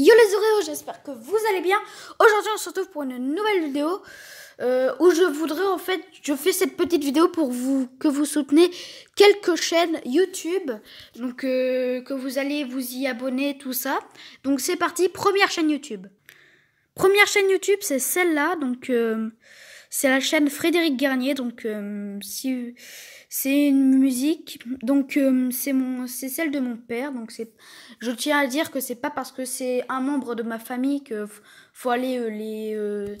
Yo les Oreos, j'espère que vous allez bien. Aujourd'hui, on se retrouve pour une nouvelle vidéo euh, où je voudrais en fait, je fais cette petite vidéo pour vous que vous soutenez quelques chaînes YouTube, donc euh, que vous allez vous y abonner, tout ça. Donc c'est parti, première chaîne YouTube. Première chaîne YouTube, c'est celle-là, donc. Euh, c'est la chaîne Frédéric Garnier, donc euh, si, c'est une musique, donc euh, c'est mon, c'est celle de mon père, donc c'est, je tiens à dire que c'est pas parce que c'est un membre de ma famille que faut aller euh,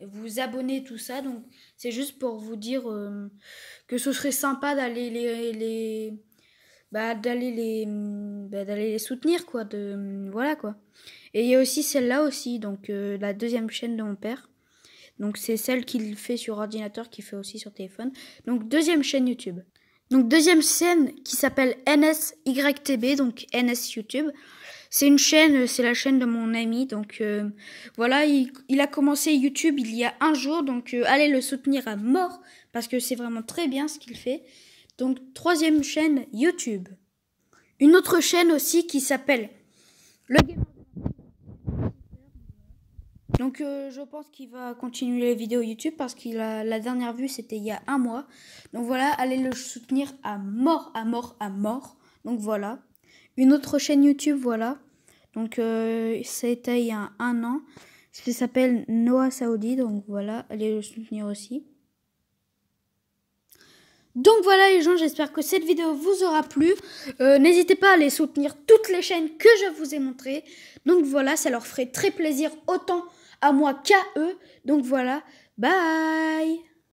les vous abonner tout ça, donc c'est juste pour vous dire que ce serait sympa d'aller les, les bah, d'aller les bah, d'aller les soutenir quoi de voilà quoi et il y a aussi celle-là aussi donc la deuxième chaîne de mon père donc c'est celle qu'il fait sur ordinateur, qu'il fait aussi sur téléphone. Donc deuxième chaîne YouTube. Donc deuxième chaîne qui s'appelle NSYTB, donc NS YouTube. C'est une chaîne, euh, c'est la chaîne de mon ami. Donc euh, voilà, il, a commencé YouTube il y a un jour, donc euh, allez le soutenir à mort parce que c'est vraiment très bien ce qu'il fait. Donc troisième chaîne YouTube. Une autre chaîne aussi qui s'appelle Le donc euh, je pense qu'il va continuer les vidéos YouTube parce qu'il a la dernière vue c'était il y a un mois. Donc voilà, allez le soutenir à mort, à mort, à mort. Donc voilà. Une autre chaîne YouTube, voilà. Donc a euh, c'était il y a un an. Ça s'appelle Noah Saoudi. Donc voilà, allez le soutenir aussi. Donc voilà les gens, j'espère que cette vidéo vous aura plu. Euh, n'hésitez pas à aller soutenir toutes les chaînes que je vous ai montrées. Donc voilà, ça leur ferait très plaisir autant à moi KE. Donc voilà, bye